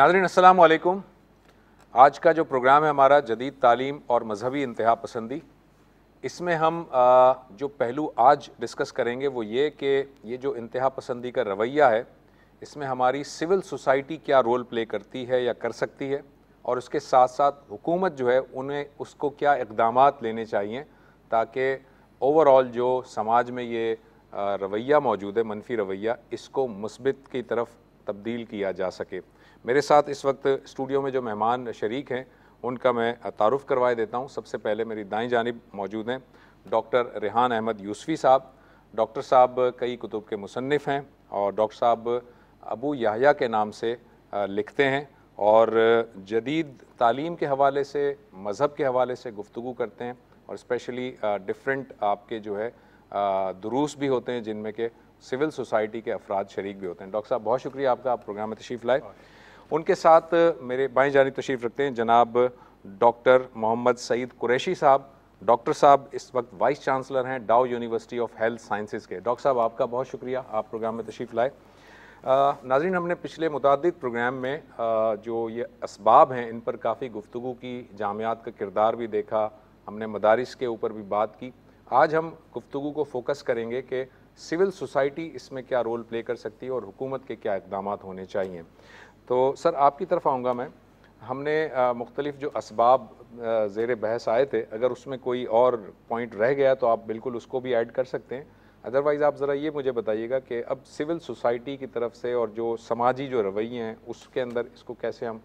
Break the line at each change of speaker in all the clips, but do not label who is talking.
Nadreen असलकुम आज का जो प्रोग्राम है हमारा जदीद तालीम और मजहबी इंतहा पसंदी इसमें हम जो पहलू आज डिस्कस करेंगे वो ये कि ये जो इंतहा पसंदी का रवैया है इसमें हमारी सिविल सोसाइटी क्या रोल प्ले करती है या कर सकती है और उसके साथ साथ हुकूमत जो है उन्हें उसको क्या इकदाम लेने चाहिए ताकि ओवरऑल जो समाज में ये रवैया मौजूद है मनफी रवैया इसको मुस्बित की तरफ तब्दील किया जा सके मेरे साथ इस वक्त स्टूडियो में जो मेहमान शरीक हैं उनका मैं तारुफ करवाए देता हूँ सबसे पहले मेरी दाई जानब मौजूद हैं डॉक्टर रेहान अहमद यूसफ़ी साहब डॉक्टर साहब कई कुतुब के मुसनफ़ हैं और डॉक्टर साहब अबू याहिया के नाम से लिखते हैं और जदीद तालीम के हवाले से मज़हब के हवाले से गुफ्तु करते हैं और स्पेशली डिफरेंट आपके जो है दुरूस भी होते हैं जिनमें के सिविल सोसाइटी के अफराद शरीक भी होते हैं डॉक्टर साहब बहुत शुक्रिया आपका आप प्रोग्राम में तशीफ़ लाए उनके साथ मेरे बाएं जानी तशरीफ़ रखते हैं जनाब डॉक्टर मोहम्मद सईद कुरैशी साहब डॉक्टर साहब इस वक्त वाइस चांसलर हैं Dow university of health sciences के डॉक्टर साहब आपका बहुत शुक्रिया आप प्रोग्राम में तशरीफ़ लाए नाजरीन हमने पिछले मुतद प्रोग्राम में आ, जो ये इसबाब हैं इन पर काफ़ी गुफ्तु की जामियात का किरदार भी देखा हमने मदारस के ऊपर भी बात की आज हम गुफ्तु को फोकस करेंगे कि सिविल सोसाइटी इसमें क्या रोल प्ले कर सकती है और हुकूमत के क्या इकदाम होने चाहिए तो सर आपकी तरफ आऊँगा मैं हमने मुख्तलिफ जो इसबाब ज़ेर बहस आए थे अगर उसमें कोई और पॉइंट रह गया तो आप बिल्कुल उसको भी ऐड कर सकते हैं अदरवाइज़ आप ज़रा ये मुझे बताइएगा कि अब सिविल सोसाइटी की तरफ से और जो समाजी जो रवैये हैं उसके अंदर इसको कैसे हम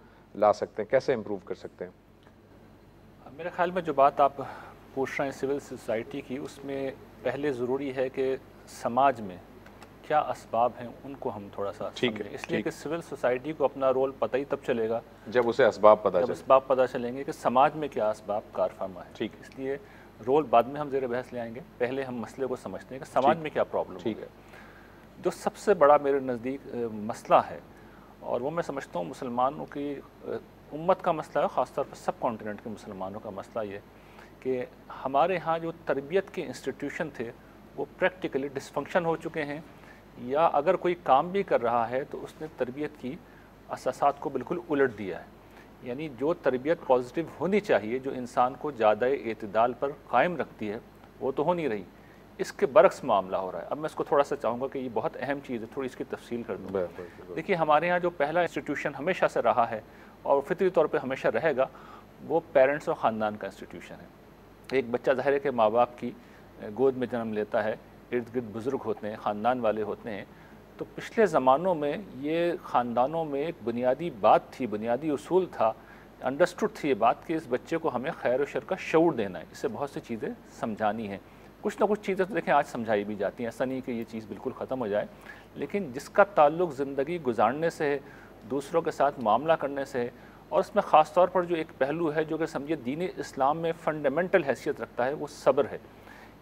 ला सकते हैं कैसे इम्प्रूव कर सकते हैं
मेरे ख्याल में जो बात आप पूछ रहे हैं सिविल सोसाइटी की उसमें पहले ज़रूरी है कि समाज में क्या इसबाब हैं उनको हम थोड़ा सा ठीक है इसलिए कि सिविल सोसाइटी को अपना रोल पता ही तब चलेगा
जब उसे इसबाब पता जब
इसबाब पता चलेंगे कि समाज में क्या इसबाब कार फार्मा है ठीक इसलिए रोल बाद में हम जेर बहस ले आएंगे पहले हम मसले को समझते हैं कि समाज में क्या प्रॉब्लम ठीक है जो सबसे बड़ा मेरे नज़दीक मसला है और वो मैं समझता हूँ मुसलमानों की उम्मत का मसला है ख़ासतौर पर सब कॉन्टीनेंट के मुसलमानों का मसला ये कि हमारे यहाँ जो तरबियत के इंस्टीट्यूशन थे वो प्रैक्टिकली डिसफंक्शन हो चुके हैं या अगर कोई काम भी कर रहा है तो उसने तरबियत की असासात को बिल्कुल उलट दिया है यानी जो तरबियत पॉजिटिव होनी चाहिए जो इंसान को ज़्यादा अतदाल पर कायम रखती है वो तो हो नहीं रही इसके बरक्स मामला हो रहा है अब मैं इसको थोड़ा सा चाहूँगा कि ये बहुत अहम चीज़ है थोड़ी इसकी तफसील कर दूँ देखिए हमारे यहाँ जो पहला इंस्टीट्यूशन हमेशा से रहा है और फितरी तौर पर हमेशा रहेगा वो पेरेंट्स और ख़ानदान का इंस्टीट्यूशन है एक बच्चा ज़ाहिर है कि माँ बाप की गोद में जन्म लेता है इर्द गिर्द बुज़ुर्ग होते हैं ख़ानदान वाले होते हैं तो पिछले ज़मानों में ये ख़ानदानों में एक बुनियादी बात थी बुनियादी असूल था अंडरस्टूड थी ये बात कि इस बच्चे को हमें खैर व शर का शूर देना है इससे बहुत सी चीज़ें समझानी हैं कुछ ना कुछ चीज़ें तो देखें आज समझाई भी जाती हैं ऐसा नहीं कि ये चीज़ बिल्कुल ख़त्म हो जाए लेकिन जिसका ताल्लुक ज़िंदगी गुजारने से है दूसरों के साथ मामला करने से है और उसमें ख़ास तौर पर जो एक पहलू है जो कि समझिए दीन इस्लाम में फ़ंडामेंटल हैसियत रखता है वो सब्र है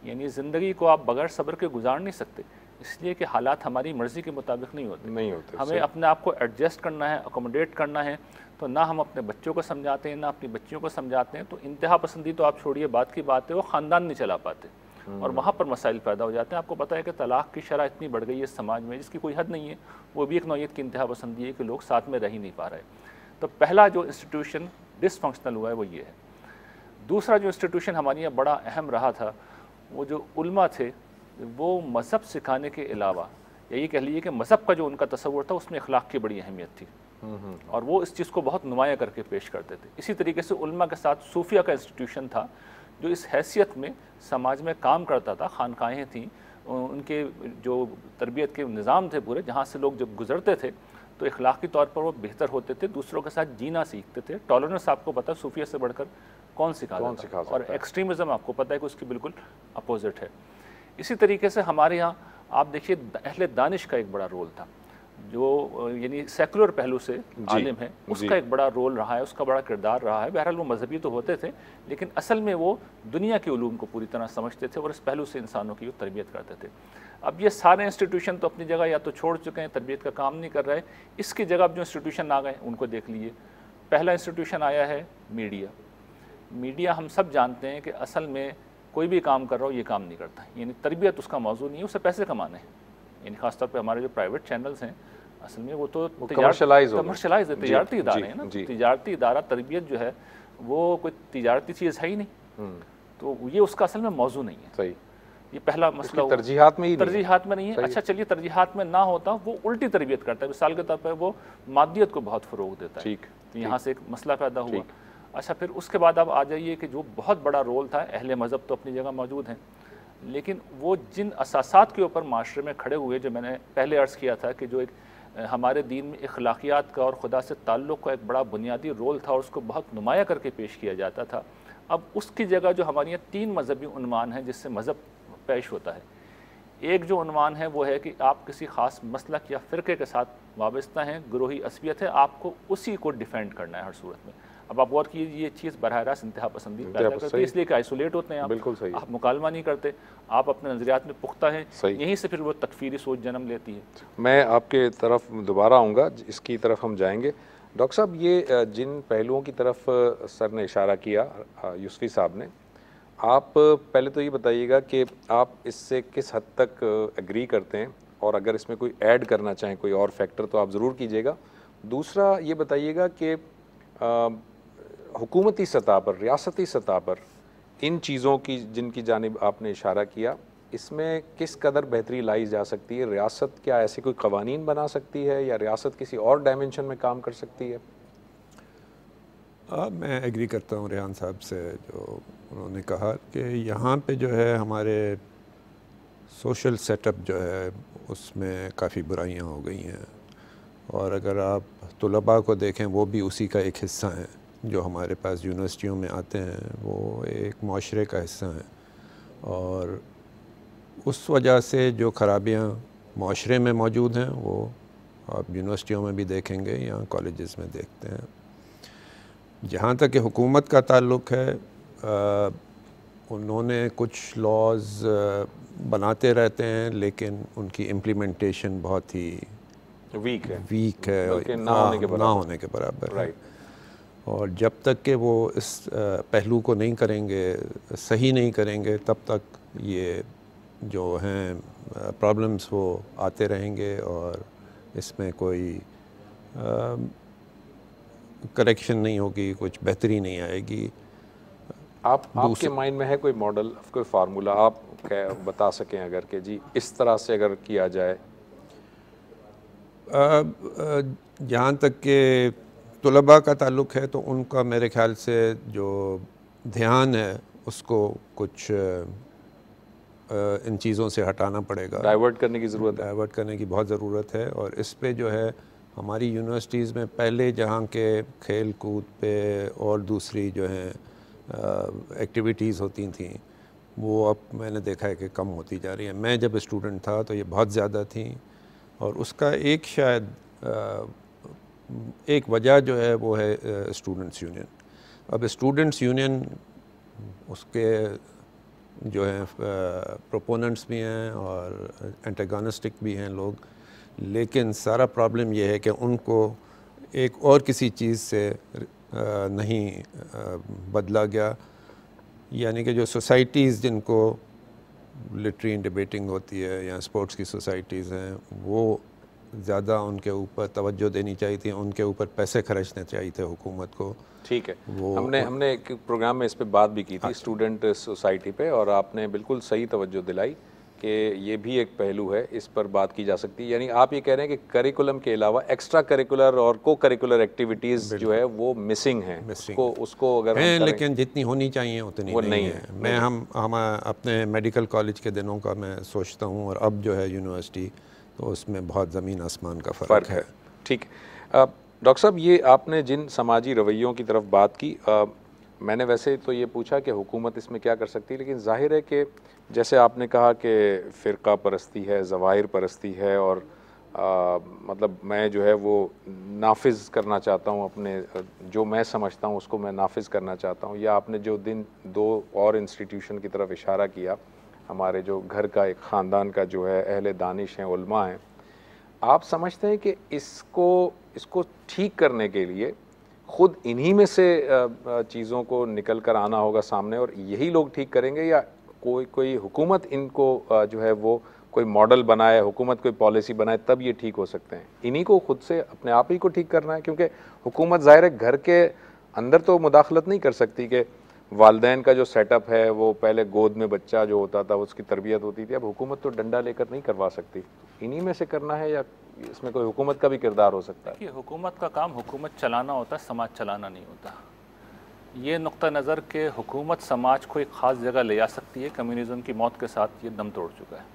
यानी ज़िंदगी को आप बगैर सब्र के गुजार नहीं सकते इसलिए कि हालात हमारी मर्ज़ी के मुताबिक नहीं होते नहीं होते हमें अपने आप को एडजस्ट करना है अकोमोडेट करना है तो ना हम अपने बच्चों को समझाते हैं ना अपनी बच्चियों को समझाते हैं तो इंतहा पसंदी तो आप छोड़िए बात की बात है वो ख़ानदान नहीं चला पाते और हम्म। वहाँ पर मसाइल पैदा हो जाते हैं आपको पता है कि तलाक की शरह इतनी बढ़ गई है समाज में जिसकी कोई हद नहीं है वो भी एक नौीय की इंतहा पसंदी है कि लोग साथ में रह ही नहीं पा रहे तो पहला जो इंस्टीट्यूशन डिसफंक्शनल हुआ है वो ये है दूसरा जो इंस्टीट्यूशन हमारे यहाँ बड़ा अहम रहा था वो जो उल्मा थे वो मज़हब सिखाने के अलावा या ये कह लीजिए कि मज़हब का जो उनका तस्वुर था उसमें अखलाक की बड़ी अहमियत थी हम्म, हम्म, हम्म। और वो इस चीज़ को बहुत नुमाया करके पेश करते थे इसी तरीके से उल्मा के साथ सूफिया का इंस्टीट्यूशन था जो इस हैसियत में समाज में काम करता था खानकाहें थीं उनके जो तरबियत के निज़ाम थे पूरे जहाँ से लोग जब गुजरते थे तो इखलाक़ी तौर पर वो बेहतर होते थे दूसरों के साथ जीना सीखते थे टॉलरेंस आपको पता सूफिया से बढ़कर कौन सिखा कौन सिखा और एक्सट्रीमिज्म आपको पता है कि उसकी बिल्कुल अपोजिट है इसी तरीके से हमारे यहाँ आप देखिए अहल दानिश का एक बड़ा रोल था जो यानी सेकुलर पहलू से आलिम है उसका एक बड़ा रोल रहा है उसका बड़ा किरदार रहा है बहरहाल वो मजहबी तो होते थे लेकिन असल में वो दुनिया के ूम को पूरी तरह समझते थे और इस पहलू से इंसानों की तरबियत करते थे अब ये सारे इंस्टीट्यूशन तो अपनी जगह या तो छोड़ चुके हैं तरबियत का काम नहीं कर रहे इसकी जगह अब जो इंस्टीट्यूशन आ गए उनको देख लीजिए पहला इंस्टीट्यूशन आया है मीडिया मीडिया हम सब जानते हैं कि असल में कोई भी काम कर रहा हो ये काम नहीं करता यानी तरबियत उसका मौजू नहीं है उसे पैसे कमाने हैं यानी खासतौर पर हमारे जो प्राइवेट चैनल्स हैं असल में वो तो कमर्शलाइज है तजारती इदारे हैं ना तजारती इदारा तरबियत जो है वो कोई तजारती चीज़ है ही नहीं हम्म। तो ये उसका असल में मौजू नहीं है सही ये पहला मसला तरजीहत में ही तरजीहत में नहीं है अच्छा चलिए तरजीहत में ना होता वो उल्टी तरबियत करता है मिसाल के तौर पर वो मादियत को बहुत फ़रोग देता है ठीक तो यहाँ से एक मसला पैदा हुआ अच्छा फिर उसके बाद अब आ जाइए कि जो बहुत बड़ा रोल था अहल मज़हब तो अपनी जगह मौजूद हैं लेकिन वो जिन असासात के ऊपर माशरे में खड़े हुए जो मैंने पहले अर्ज़ किया था कि जो एक हमारे दीन में अखलाकियात का और खुदा से ताल्लुक़ का एक बड़ा बुनियादी रोल था और उसको बहुत नुमाया करके पेश किया जाता था अब उसकी जगह जो हमारे यहाँ तीन मजहबी उनवान हैं जिससे मज़हब पेश होता है एक जो उनवान है वो है कि आप किसी ख़ास मसलक या फ़िरके के साथ वाबस्ता हैं ग्रोही असबियत है आपको उसी को डिफेंड करना है हर सूरत में अब आप गौर कीजिए ये चीज़ बरह रास्त इंतहा पसंदी इसलिए कि आइसोलेट होते हैं आप बिल्कुल सही आप मुकालमा नहीं करते आप अपने नज़रियात में पुख्ता हैं यहीं से फिर वो तकफीरी सोच जन्म लेती है
मैं आपके तरफ दोबारा आऊँगा इसकी तरफ हम जाएँगे डॉक्टर साहब ये जिन पहलुओं की तरफ सर ने इशारा किया यूसफी साहब ने आप पहले तो ये बताइएगा कि आप इससे किस हद तक एग्री करते हैं और अगर इसमें कोई ऐड करना चाहें कोई और फैक्टर तो आप ज़रूर कीजिएगा दूसरा ये बताइएगा कि हुकूमती सतह पर रियासती सतह पर इन चीज़ों की जिनकी जानब आपने इशारा किया इसमें किस कदर बेहतरी लाई जा सकती है रियासत क्या ऐसे कोई कवानीन बना सकती है या रियासत किसी और डायमेंशन में काम कर सकती है
आ, मैं एग्री करता हूँ रेहान साहब से जो उन्होंने कहा कि यहाँ पे जो है हमारे सोशल सेटअप जो है उसमें काफ़ी बुराइयाँ हो गई हैं और अगर आप तलबा को देखें वो भी उसी का एक हिस्सा हैं जो हमारे पास यूनिवर्सिटियों में आते हैं वो एक माशरे का हिस्सा हैं और उस वजह से जो खराबियाँ माशरे में मौजूद हैं वो आप यूनिवर्सिटियों में भी देखेंगे या कॉलेज़ में देखते हैं जहाँ तक कि हुकूमत का ताल्लुक है आ, उन्होंने कुछ लॉज बनाते रहते हैं लेकिन उनकी इम्प्लीमेंटेशन बहुत ही
वीक है वीक है ना हाँ, होने के बराबर राइट
और जब तक के वो इस पहलू को नहीं करेंगे सही नहीं करेंगे तब तक ये जो हैं प्रॉब्लम्स वो आते रहेंगे और इसमें कोई करेक्शन नहीं होगी कुछ बेहतरी नहीं आएगी आप आपके
माइंड में है कोई मॉडल कोई फार्मूला आप बता सकें अगर कि जी इस तरह से अगर किया जाए
जहाँ तक के तलबा का ताल्लुक है तो उनका मेरे ख्याल से जो ध्यान है उसको कुछ इन चीज़ों से हटाना पड़ेगा डाइवर्ट करने की ज़रूरत है डाइवर्ट करने की बहुत ज़रूरत है और इस पे जो है हमारी यूनिवर्सिटीज़ में पहले जहाँ के खेल कूद पे और दूसरी जो है एक्टिविटीज़ होती थी वो अब मैंने देखा है कि कम होती जा रही है मैं जब स्टूडेंट था तो ये बहुत ज़्यादा थी और उसका एक शायद एक वजह जो है वो है स्टूडेंट्स यूनियन अब स्टूडेंट्स यूनियन उसके जो है प्रोपोनेंट्स भी हैं और एंटेगानिस्टिक भी हैं लोग लेकिन सारा प्रॉब्लम यह है कि उनको एक और किसी चीज़ से नहीं बदला गया यानी कि जो सोसाइटीज़ जिनको लिटरी डिबेटिंग होती है या स्पोर्ट्स की सोसाइटीज़ हैं वो ज़्यादा उनके ऊपर तवज्जो देनी चाहिए थी उनके ऊपर पैसे खर्चने चाहिए थे हुकूमत को
ठीक है वो हमने वो, हमने एक प्रोग्राम में इस पर बात भी की थी हाँ। स्टूडेंट सोसाइटी पे और आपने बिल्कुल सही तवज्जो दिलाई कि ये भी एक पहलू है इस पर बात की जा सकती है यानी आप ये कह रहे हैं कि करिकुलम के अलावा एक्स्ट्रा करिकुलर और को करिकुलर एक्टिविटीज़ जो है वो मिसिंग है उसको उसको अगर हैं लेकिन
जितनी होनी चाहिए उतनी वो नहीं, नहीं है, है। मैं हम हम अपने मेडिकल कॉलेज के दिनों का मैं सोचता हूँ और अब जो है यूनिवर्सिटी तो उसमें बहुत ज़मीन आसमान
का फ़र्क है ठीक डॉक्टर साहब ये आपने जिन समाजी रवैयों की तरफ बात की आ, मैंने वैसे तो ये पूछा कि हुकूमत इसमें क्या कर सकती है लेकिन जाहिर है कि जैसे आपने कहा कि फ़िरका परस्ती है जवाहिर परस्ती है और आ, मतलब मैं जो है वो नाफिज करना चाहता हूँ अपने जो मैं समझता हूँ उसको मैं नाफिज करना चाहता हूँ या आपने जो दिन दो और इंस्टीट्यूशन की तरफ इशारा किया हमारे जो घर का एक ख़ानदान का जो है अहल दानिश हैं उलमा हैं आप समझते हैं कि इसको इसको ठीक करने के लिए ख़ुद इन्हीं में से चीज़ों को निकल कर आना होगा सामने और यही लोग ठीक करेंगे या कोई कोई हुकूमत इनको जो है वो कोई मॉडल बनाए हुकूमत कोई पॉलिसी बनाए तब ये ठीक हो सकते हैं इन्हीं को ख़ुद से अपने आप ही को ठीक करना है क्योंकि हुकूमत ज़ाहिर है घर के अंदर तो मुदाखलत नहीं कर सकती कि वालदेन का जो सेटअप है वो पहले गोद में बच्चा जो होता था उसकी तरबियत होती थी अब हुकूमत तो डंडा लेकर नहीं करवा सकती इन्हीं में से करना है या इसमें
कोई हुकूमत का भी किरदार हो सकता है हुकूमत का काम हुकूमत चलाना होता है समाज चलाना नहीं होता ये नुक़ नज़र के हुकूमत समाज को एक ख़ास जगह ले जा सकती है कम्युनिज़म की मौत के साथ ये दम तोड़ चुका है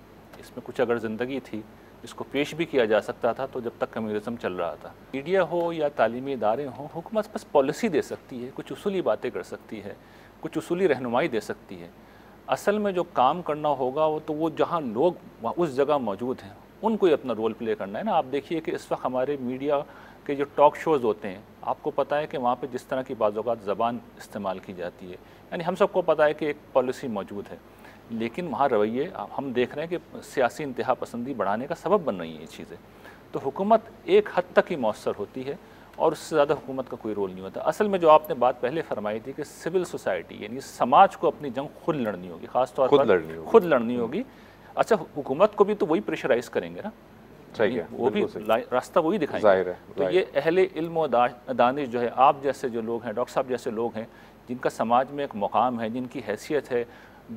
इसमें कुछ अगर ज़िंदगी थी इसको पेश भी किया जा सकता था तो जब तक कम्युनिज़म चल रहा था मीडिया हो या तालीमी इदारे हों हुकूमत बस पॉलिसी दे सकती है कुछ उसूली बातें कर सकती है कुछ उसूली रहनुमाई दे सकती है असल में जो काम करना होगा वो तो वो जहाँ लोग उस जगह मौजूद हैं उनको ही अपना रोल प्ले करना है ना आप देखिए कि इस वक्त हमारे मीडिया के जो टॉक शोज़ होते हैं आपको पता है कि वहाँ पे जिस तरह की बाज़ात ज़बान इस्तेमाल की जाती है यानी हम सबको पता है कि एक पॉलिसी मौजूद है लेकिन वहाँ रवैये हम देख रहे हैं कि सियासी इंतहा पसंदी बढ़ाने का सबब बन रही है ये चीज़ें तो हुकूमत एक हद तक ही मौसर होती है और उससे ज़्यादा हुकूमत का कोई रोल नहीं होता असल में जो आपने बात पहले फरमाई थी कि सिविल सोसाइटी यानी समाज को अपनी जंग खुद लड़नी होगी ख़ासतौर पर खुद लड़नी होगी अच्छा हुकूमत को भी तो वही प्रेशराइज करेंगे ना
सही है वो भी
रास्ता वही दिखाएंगे जाहिर है तो ये अहले इल्म दानिश जो है आप जैसे जो लोग हैं डॉक्टर साहब जैसे लोग हैं जिनका समाज में एक मकाम है जिनकी हैसियत है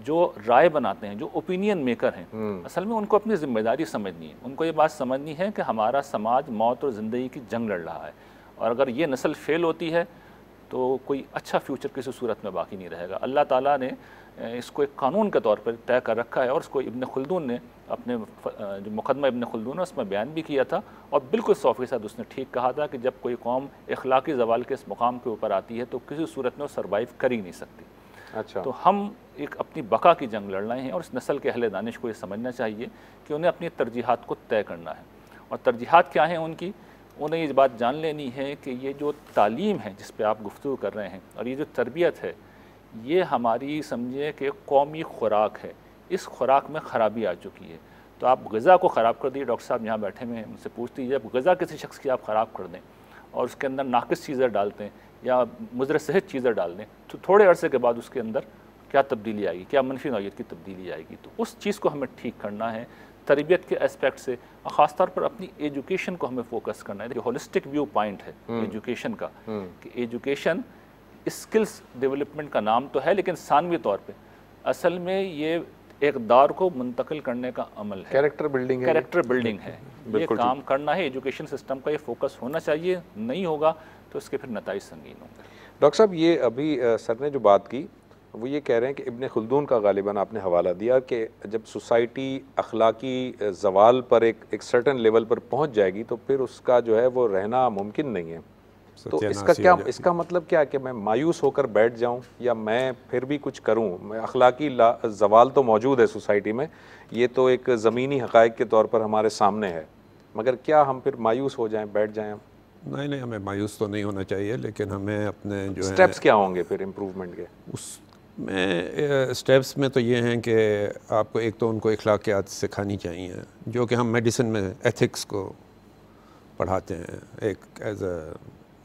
जो राय बनाते हैं जो ओपिनियन मेकर हैं हम्म। असल में उनको अपनी जिम्मेदारी समझनी है उनको ये बात समझनी है कि हमारा समाज मौत और ज़िंदगी की जंग लड़ रहा है और अगर ये नस्ल फेल होती है तो कोई अच्छा फ्यूचर किसी सूरत में बाकी नहीं रहेगा अल्लाह ताला ने इसको एक कानून के तौर पर तय कर रखा है और उसको इब्न खुलदून ने अपने जो मुकदमा इब्न खुलदून है उसमें बयान भी किया था और बिल्कुल सौ फीसद उसने ठीक कहा था कि जब कोई कौम इखलाकी जवाल के इस मुकाम के ऊपर आती है तो किसी सूरत में सर्वाइव कर ही नहीं सकती अच्छा तो हम एक अपनी बका की जंग लड़ रहे हैं और इस नस्ल के अहल दानिश को ये समझना चाहिए कि उन्हें अपनी तरजीहत को तय करना है और तरजीहत क्या हैं उनकी उन्हें ये बात जान लेनी है कि ये जो तालीम है जिस पर आप गुफ्तु कर रहे हैं और ये जो तरबियत है ये हमारी समझिए कि कौमी खुराक है इस खुराक में ख़राबी आ चुकी है तो आप गज़ा को ख़राब कर दिए डॉक्टर साहब यहाँ बैठे हुए हैं उनसे पूछती जब गज़ा किसी शख्स की आप ख़राब कर दें और उसके अंदर नाकस चीज़ें डालते हैं या मुजर सहज चीज़ें डाल दें तो थोड़े अरसे के बाद उसके अंदर क्या तब्दीली आएगी क्या मनफी नौीय की तब्दीली आएगी तो उस चीज़ को हमें ठीक करना है तरबियत के एस्पेक्ट से और ख़ास तौर पर अपनी एजुकेशन को हमें फोकस करना है होलिस्टिक व्यू पॉइंट है एजुकेशन हम्म। का हम्म। कि एजुकेशन स्किल्स डेवलपमेंट का नाम तो है लेकिन सानवी तौर पर असल में ये इकदार को मुंतकिल करने का अमल है कैरेक्टर
बिल्डिंग कैरेक्टर
बिल्डिंग है ये काम करना है एजुकेशन सिस्टम का ये फोकस होना चाहिए नहीं होगा तो इसके फिर नतज संगीन होंगे
डॉक्टर साहब ये अभी सर ने जो बात की वो ये कह रहे हैं कि इबन खुलदून का गालिबा आपने हवाला दिया कि जब सोसाइटी अखलाकी जवाल पर एक एक सर्टन लेवल पर पहुंच जाएगी तो फिर उसका जो है वो रहना मुमकिन नहीं है तो इसका क्या इसका मतलब क्या कि मैं मायूस होकर बैठ जाऊं या मैं फिर भी कुछ करूं मैं अखलाकी जवाल तो मौजूद है सोसाइटी में ये तो एक ज़मीनी हक़ के तौर पर हमारे सामने है मगर क्या हम फिर मायूस हो जाएँ बैठ जाएँ
नहीं नहीं हमें मायूस तो नहीं होना चाहिए लेकिन हमें अपने जो स्टेप्स
क्या होंगे फिर इम्प्रूवमेंट के
उस मैं स्टेप्स में तो ये हैं कि आपको एक तो उनको अखलाकियात सिखानी चाहिए जो कि हम मेडिसिन में एथिक्स को पढ़ाते हैं एक एज अ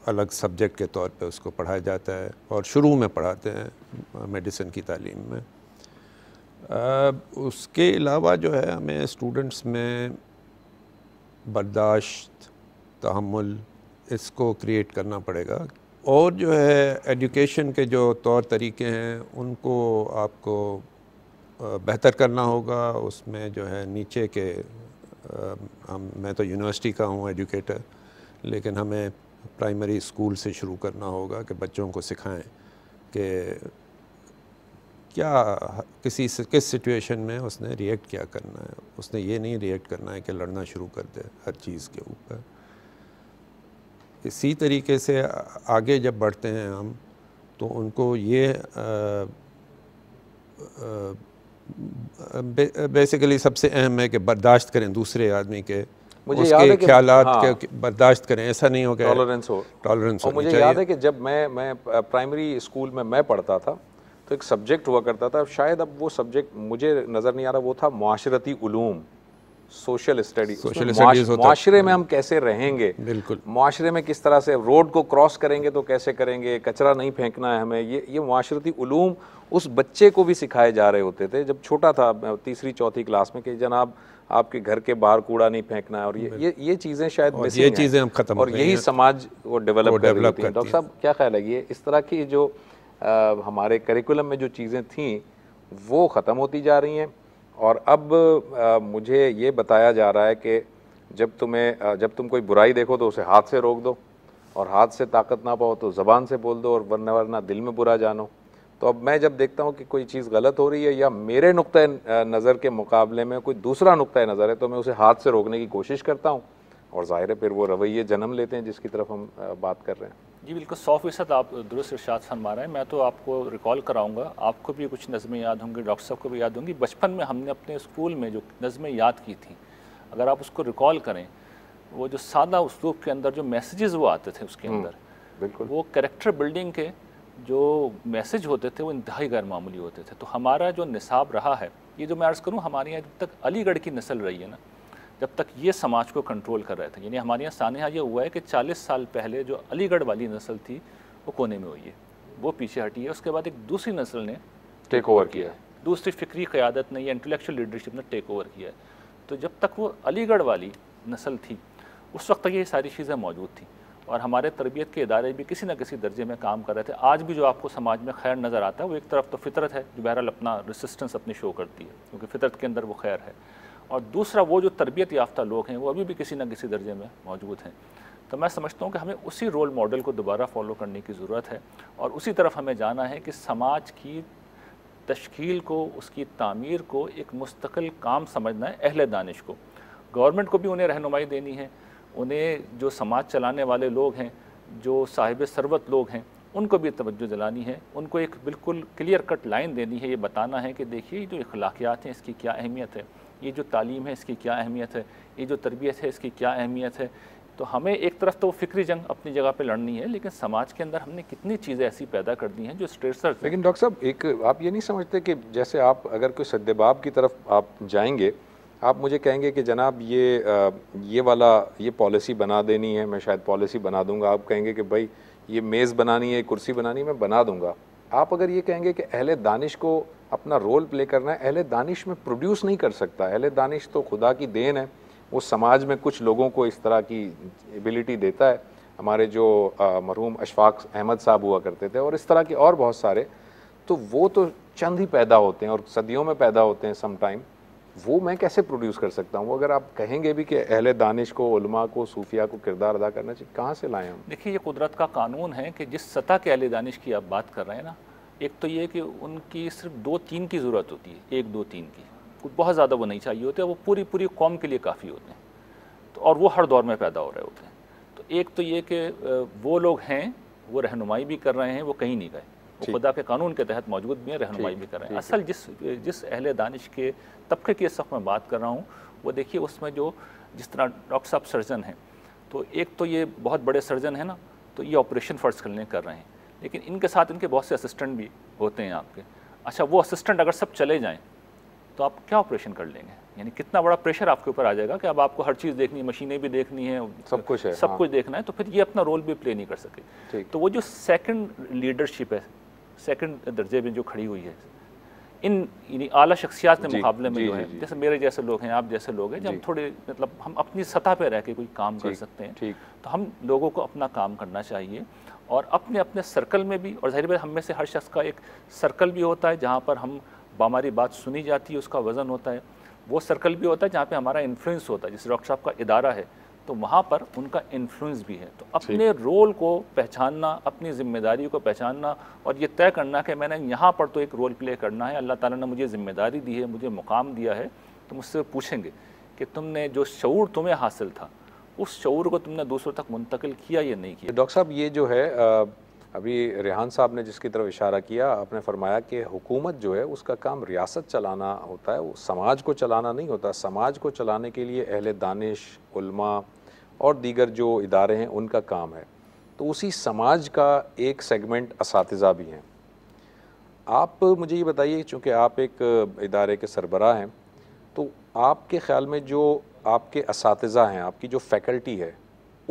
अलग सब्जेक्ट के तौर पे उसको पढ़ाया जाता है और शुरू में पढ़ाते हैं मेडिसिन की तालीम में आ, उसके अलावा जो है हमें स्टूडेंट्स में बर्दाश्त तहमुल इसको क्रिएट करना पड़ेगा और जो है एजुकेशन के जो तौर तरीके हैं उनको आपको बेहतर करना होगा उसमें जो है नीचे के हम मैं तो यूनिवर्सिटी का हूँ एजुकेटर लेकिन हमें प्राइमरी स्कूल से शुरू करना होगा कि बच्चों को सिखाएं कि क्या किसी किस सिचुएशन में उसने रिएक्ट क्या करना है उसने ये नहीं रिएक्ट करना है कि लड़ना शुरू कर दे हर चीज़ के ऊपर इसी तरीके से आगे जब बढ़ते हैं हम तो उनको ये आ, आ, बे, बेसिकली सबसे अहम है कि बर्दाश्त करें दूसरे आदमी के मुझे उसके याद है ख्याल हाँ, के बर्दाश्त करें ऐसा नहीं हो गया टॉलरेंस हो टॉलरेंस हो मुझे याद
है कि जब मैं मैं प्राइमरी स्कूल में मैं पढ़ता था तो एक सब्जेक्ट हुआ करता था शायद अब वो सब्जेक्ट मुझे नज़र नहीं आ रहा वो था माशरती सोशल स्टडी सोशल माशरे में हम कैसे रहेंगे बिल्कुल माशरे में किस तरह से रोड को क्रॉस करेंगे तो कैसे करेंगे कचरा नहीं फेंकना है हमें ये ये माशरती ूम उस बच्चे को भी सिखाए जा रहे होते थे जब छोटा था तीसरी चौथी क्लास में कि जनाब आपके घर के बाहर कूड़ा नहीं फेंकना है और ये ये ये चीज़ें शायद ये चीज़ें हम खत्म और यही समाज वो
डेवलप कर रही थी डॉक्टर
साहब क्या ख्याल है ये इस तरह की जो हमारे करिकुलम में जो चीज़ें थी वो ख़त्म होती जा रही हैं और अब आ, मुझे ये बताया जा रहा है कि जब तुम्हें जब तुम कोई बुराई देखो तो उसे हाथ से रोक दो और हाथ से ताकत ना पाओ तो ज़बान से बोल दो और वरना वरना दिल में बुरा जानो तो अब मैं जब देखता हूँ कि कोई चीज़ गलत हो रही है या मेरे नुक़ नज़र के मुकाबले में कोई दूसरा नुक़ नज़र है तो मैं उसे हाथ से रोकने की कोशिश करता हूँ और ज़ाहिर है फिर वो रवैये जन्म लेते हैं जिसकी तरफ हम बात कर रहे हैं
जी बिल्कुल सौ फीसद आप दुरुस्त इर्शाद फरमा रहे हैं मैं तो आपको रिकॉल कराऊंगा आपको भी कुछ नज़में याद होंगी डॉक्टर साहब को भी याद होंगी बचपन में हमने अपने स्कूल में जो नज़में याद की थी अगर आप उसको रिकॉल करें वो जो सादा उसलूब के अंदर जो मैसेजेस वो आते थे उसके हम्म, अंदर बिल्कुल वो करेक्टर बिल्डिंग के जो मैसेज होते थे वो इंतहाई गैर मामूली होते थे तो हमारा जो निसाब रहा है ये जो मैं अर्ज़ करूँ हमारे यहाँ जब तक अलीगढ़ की नस्ल रही है ना जब तक ये समाज को कंट्रोल कर रहे थे यानी हमारे यहाँ सानहा ये हुआ है कि 40 साल पहले जो अलीगढ़ वाली नस्ल थी वो कोने में हुई है वो पीछे हटी है उसके बाद एक दूसरी नस्ल ने टेक ओवर किया है दूसरी फिक्री क़्यादत ने या इंटलेक्चुअल लीडरशिप ने टेक ओवर किया है तो जब तक वो अलीगढ़ वाली नस्ल थी उस वक्त तक ये सारी चीज़ें मौजूद थी और हमारे तरबियत के इदारे भी किसी न किसी दर्जे में काम कर रहे थे आज भी जो आपको समाज में खैर नज़र आता है वो एक तरफ तो फितरत है जो बहरहाल अपना रिसिस्टेंस अपनी शो करती है क्योंकि फितरत के अंदर वो खैर है और दूसरा वो जो तरबियत याफ्ता लोग हैं वो अभी भी किसी न किसी दर्जे में मौजूद हैं तो मैं समझता हूँ कि हमें उसी रोल मॉडल को दोबारा फॉलो करने की ज़रूरत है और उसी तरफ हमें जाना है कि समाज की तश्कील को उसकी तामीर को एक मुस्तकिल काम समझना है अहल दानिश को गवर्नमेंट को भी उन्हें रहनुमाई देनी है उन्हें जो समाज चलाने वाले लोग हैं जो साहिब सरबत लोग हैं उनको भी तवज्जो दिलानी है उनको एक बिल्कुल क्लियर कट लाइन देनी है ये बताना है कि देखिए जो अखलाकियात हैं इसकी क्या अहमियत है ये जो तालीम है इसकी क्या अहमियत है ये जो तरबियत है इसकी क्या अहमियत है तो हमें एक तरफ तो फ़िक्री जंग अपनी जगह पे लड़नी है लेकिन समाज के अंदर हमने कितनी चीज़ें ऐसी पैदा कर दी हैं जो स्ट्रेस लेकिन
डॉक्टर साहब एक आप ये नहीं समझते कि जैसे आप अगर कोई सद्देबाब की तरफ आप जाएंगे आप मुझे कहेंगे कि जनाब ये ये वाला ये पॉलिसी बना देनी है मैं शायद पॉलिसी बना दूंगा आप कहेंगे कि भाई ये मेज़ बनानी है कुर्सी बनानी है मैं बना दूंगा आप अगर ये कहेंगे कि अहले दानिश को अपना रोल प्ले करना है अहले दानिश में प्रोड्यूस नहीं कर सकता अहले दानिश तो खुदा की देन है वो समाज में कुछ लोगों को इस तरह की एबिलिटी देता है हमारे जो मरहूम अशफाक अहमद साहब हुआ करते थे और इस तरह के और बहुत सारे तो वो तो चंद ही पैदा होते हैं और सदियों में पैदा होते हैं समटाइम वो मैं कैसे प्रोड्यूस कर सकता हूँ अगर आप कहेंगे भी कि अहले दानिश को उलमा को सूफिया
को किरदार अदा करना चाहिए कहाँ से लाएँ हम देखिए ये कुदरत का कानून है कि जिस सतह के अहले दानिश की आप बात कर रहे हैं ना एक तो ये कि उनकी सिर्फ दो तीन की ज़रूरत होती है एक दो तीन की कुछ बहुत ज़्यादा वो नहीं चाहिए होते वो पूरी पूरी कौम के लिए काफ़ी होते हैं तो और वो हर दौर में पैदा हो रहे होते हैं तो एक तो ये कि वो लोग हैं वो रहनुमाई भी कर रहे हैं वो कहीं नहीं गए खुदा के कानून के तहत मौजूद भी हैं रहनुमाई भी कर रहे हैं असल जिस जिस अहल दानिश के तबके के सफ में बात कर रहा हूँ वो देखिए उसमें जो जिस तरह डॉक्टर साहब सर्जन हैं तो एक तो ये बहुत बड़े सर्जन हैं ना तो ये ऑपरेशन फ़र्ज करने कर रहे हैं लेकिन इनके साथ इनके बहुत से असिस्टेंट भी होते हैं आपके अच्छा वो असिस्टेंट अगर सब चले जाएँ तो आप क्या ऑपरेशन कर लेंगे यानी कितना बड़ा प्रेशर आपके ऊपर आ जाएगा कि अब आपको हर चीज़ देखनी है मशीनें भी देखनी है सब कुछ है सब हाँ। कुछ देखना है तो फिर ये अपना रोल भी प्ले नहीं कर सके तो वो जो सेकंड लीडरशिप है सेकंड दर्जे में जो खड़ी हुई है इन यानी आला शख्सियात के मुकाबले में जो है जैसे मेरे जैसे लोग हैं आप जैसे लोग हैं जब थोड़े मतलब हम अपनी सतह पर रह के कोई काम कर सकते हैं तो हम लोगों को अपना काम करना चाहिए और अपने अपने सर्कल में भी और जाहिर हम में से हर शख्स का एक सर्कल भी होता है जहाँ पर हम बामारी बात सुनी जाती है उसका वज़न होता है वो सर्कल भी होता है जहाँ पर हमारा इन्फ्लुएंस होता है जिस डॉक्टर साहब का इदारा है तो वहाँ पर उनका इन्फ्लुएंस भी है तो अपने रोल को पहचानना अपनी जिम्मेदारी को पहचानना और ये तय करना कि मैंने यहाँ पर तो एक रोल प्ले करना है अल्लाह ताला ने मुझे जिम्मेदारी दी है मुझे मुकाम दिया है तो मुझसे पूछेंगे कि तुमने जो शूर तुम्हें हासिल था उस शूर को तुमने दूसरों तक मुंतकिल किया या नहीं किया डॉक्टर साहब ये जो है अभी रेहान साहब ने
जिसकी तरफ इशारा किया आपने फरमाया कि हुकूमत जो है उसका काम रियासत चलाना होता है वो समाज को चलाना नहीं होता समाज को चलाने के लिए अहल दानिश उल्मा और दीगर जो इदारे हैं उनका काम है तो उसी समाज का एक सेगमेंट इस भी हैं आप मुझे ये बताइए चूँकि आप एक इदारे के सरबरा हैं तो आपके ख़्याल में जो आपके इस हैं आपकी जो फैकल्टी है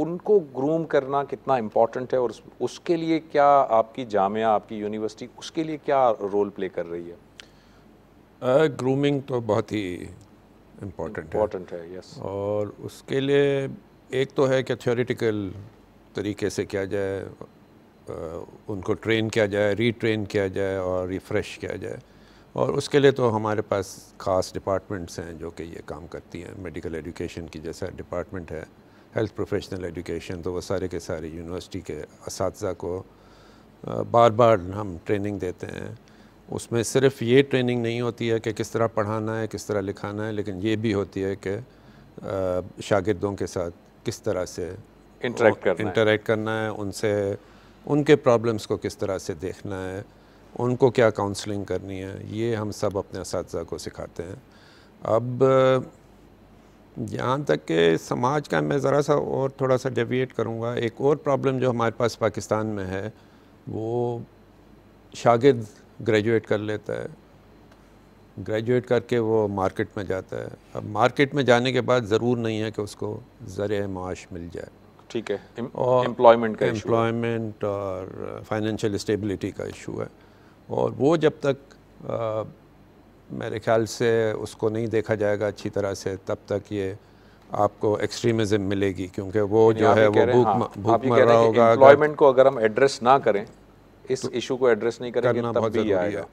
उनको ग्रूम करना कितना इम्पॉर्टेंट है और उसके लिए क्या आपकी जामिया आपकी यूनिवर्सिटी उसके लिए क्या रोल प्ले कर रही
है ग्रूमिंग uh, तो बहुत ही
इम्पोर्टेंट है, है यस
और उसके लिए एक तो है कि थियोरिटिकल तरीके से किया जाए उनको ट्रेन किया जाए रीट्रेन किया जाए और रिफ़्रेश किया जाए और उसके लिए तो हमारे पास ख़ास डिपार्टमेंट्स हैं जो कि ये काम करती हैं मेडिकल एजुकेशन की जैसा डिपार्टमेंट है हेल्थ प्रोफेशनल एजुकेशन तो वो सारे के सारे यूनिवर्सिटी के इस को बार बार हम ट्रेनिंग देते हैं उसमें सिर्फ ये ट्रेनिंग नहीं होती है कि किस तरह पढ़ाना है किस तरह लिखाना है लेकिन ये भी होती है कि शागिदों के साथ किस तरह से इंटरेक्ट करना इंटरेक्ट करना है उनसे उनके प्रॉब्लम्स को किस तरह से देखना है उनको क्या काउंसलिंग करनी है ये हम सब अपने इस को सिखाते हैं अब यहाँ तक कि समाज का मैं ज़रा सा और थोड़ा सा डेविएट करूँगा एक और प्रॉब्लम जो हमारे पास पाकिस्तान में है वो शागिद ग्रेजुएट कर लेता है ग्रेजुएट करके वो मार्केट में जाता है अब मार्केट में जाने के बाद ज़रूर नहीं है कि उसको ज़र माश मिल जाए
ठीक है इम, और एम्प्लॉयमेंट का
एम्प्लॉयमेंट और फाइनेंशियल स्टेबिलिटी का इशू है और वो जब तक आ, मेरे ख्याल से उसको नहीं देखा जाएगा अच्छी तरह से तब तक ये आपको एक्सट्रीमिज्म मिलेगी क्योंकि वो जो है वो भूख हाँ, भूख मर रहा होगा एम्प्लॉयमेंट
को अगर हम एड्रेस ना करें इस इशू तो को एड्रेस नहीं करेंगे तब भी आएगा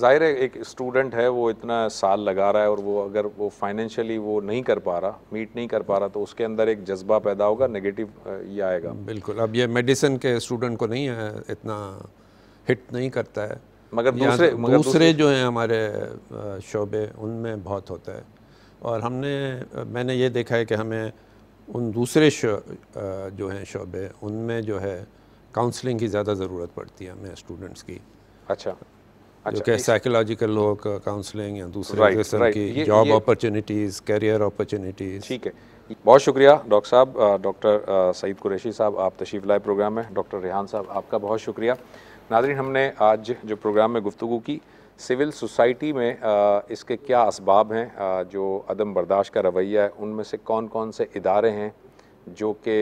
जाहिर है एक स्टूडेंट है वो इतना साल लगा रहा है और वो अगर वो फाइनेंशियली वो नहीं कर पा रहा मीट नहीं कर पा रहा तो उसके अंदर एक जज्बा पैदा होगा नेगेटिव ये आएगा
बिल्कुल अब ये मेडिसिन के स्टूडेंट को नहीं है इतना हिट नहीं करता है मगर दूसरे मगर दूसरे जो हैं हमारे शोबे उनमें बहुत होता है और हमने मैंने ये देखा है कि हमें उन दूसरे जो हैं शोबे उनमें जो है काउंसलिंग की ज़्यादा ज़रूरत पड़ती है हमें
स्टूडेंट्स की अच्छा जो अच्छा, कि
साइकोलॉजिकल लोग काउंसलिंग या दूसरे किस्म की जॉब अपॉर्चुनिटीज़ करियर अपॉर्चुनिटीज़
ठीक है बहुत शुक्रिया डॉक्टर साहब डॉक्टर सईद कुरैशी साहब आप तशीफ लाए प्रोग्राम में डॉक्टर रेहान साहब आपका बहुत शुक्रिया नाजरीन हमने आज जो प्रोग्राम में गुफ्तु की सिविल सोसाइटी में इसके क्या इसबाब हैं जो अदम बर्दाश्त का रवैया है उनमें से कौन कौन से इदारे हैं जो कि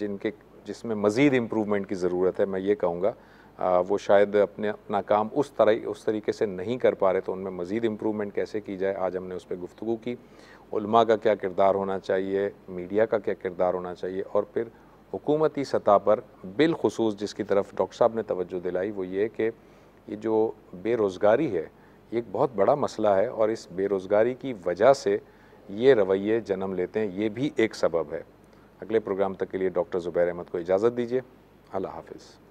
जिनके जिसमें मज़ीद इम्प्रूवमेंट की ज़रूरत है मैं ये कहूँगा वो शायद अपने अपना काम उस तरह उस तरीके से नहीं कर पा रहे तो उनमें मज़ीद इम्प्रूवमेंट कैसे की जाए आज हमने उस पर गुफ्तु की उलमा का क्या किरदार होना चाहिए मीडिया का क्या किरदार होना चाहिए और फिर हुकूमती सतह पर बिलखसूस जिसकी तरफ डॉक्टर साहब ने तवज्जो दिलाई वो ये कि ये जो बेरोज़गारी है ये एक बहुत बड़ा मसला है और इस बेरोज़गारी की वजह से ये रवैये जन्म लेते हैं ये भी एक सबब है अगले प्रोग्राम तक के लिए डॉक्टर ज़ुबैर अहमद को इजाज़त दीजिए अल्लाह हाफिज़